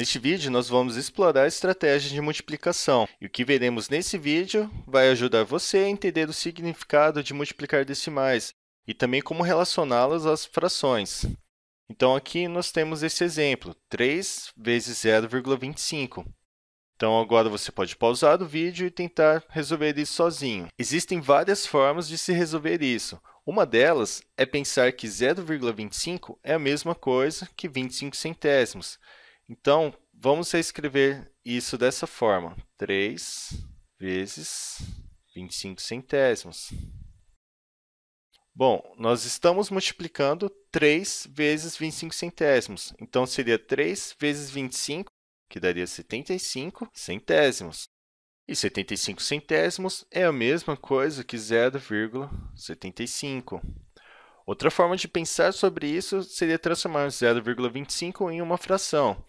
Neste vídeo, nós vamos explorar estratégias de multiplicação, e o que veremos nesse vídeo vai ajudar você a entender o significado de multiplicar decimais e também como relacioná-las às frações. Então, aqui nós temos esse exemplo, 3 vezes 0,25. Então, agora você pode pausar o vídeo e tentar resolver isso sozinho. Existem várias formas de se resolver isso. Uma delas é pensar que 0,25 é a mesma coisa que 25 centésimos. Então, vamos reescrever isso dessa forma. 3 vezes 25 centésimos. Bom, nós estamos multiplicando 3 vezes 25 centésimos. Então, seria 3 vezes 25, que daria 75 centésimos. E 75 centésimos é a mesma coisa que 0,75. Outra forma de pensar sobre isso seria transformar 0,25 em uma fração.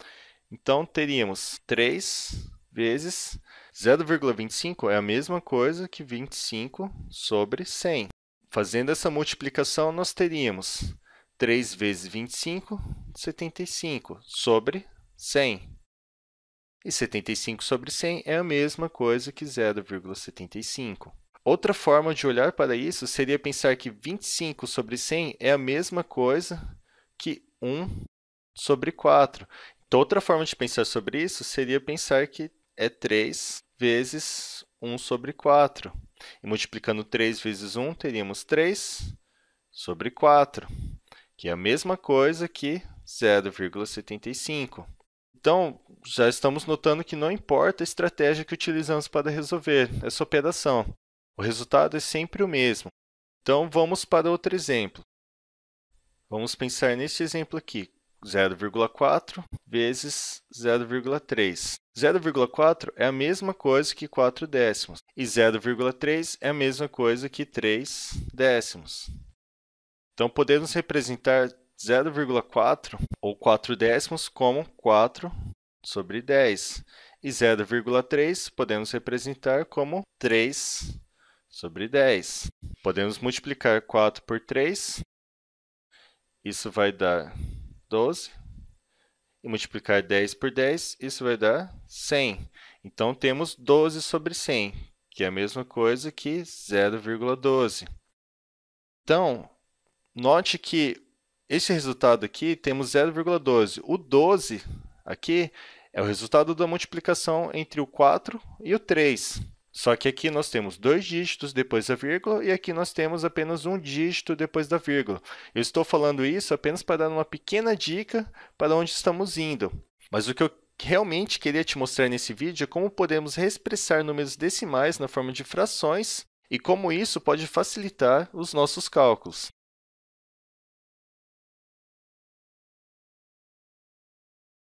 Então, teríamos 3 vezes 0,25 é a mesma coisa que 25 sobre 100. Fazendo essa multiplicação, nós teríamos 3 vezes 25, 75, sobre 100. E 75 sobre 100 é a mesma coisa que 0,75. Outra forma de olhar para isso seria pensar que 25 sobre 100 é a mesma coisa que 1 sobre 4. Então, outra forma de pensar sobre isso seria pensar que é 3 vezes 1 sobre 4. E multiplicando 3 vezes 1, teríamos 3 sobre 4, que é a mesma coisa que 0,75. Então, já estamos notando que não importa a estratégia que utilizamos para resolver essa operação. O resultado é sempre o mesmo. Então, vamos para outro exemplo. Vamos pensar neste exemplo aqui, 0,4 vezes 0,3. 0,4 é a mesma coisa que 4 décimos, e 0,3 é a mesma coisa que 3 décimos. Então, podemos representar 0,4 ou 4 décimos como 4 sobre 10. E 0,3 podemos representar como 3 décimos sobre 10. Podemos multiplicar 4 por 3. Isso vai dar 12. E multiplicar 10 por 10, isso vai dar 100. Então, temos 12 sobre 100, que é a mesma coisa que 0,12. Então, note que esse resultado aqui temos 0,12. O 12 aqui é o resultado da multiplicação entre o 4 e o 3. Só que aqui nós temos dois dígitos depois da vírgula e aqui nós temos apenas um dígito depois da vírgula. Eu estou falando isso apenas para dar uma pequena dica para onde estamos indo. Mas o que eu realmente queria te mostrar nesse vídeo é como podemos expressar números decimais na forma de frações e como isso pode facilitar os nossos cálculos.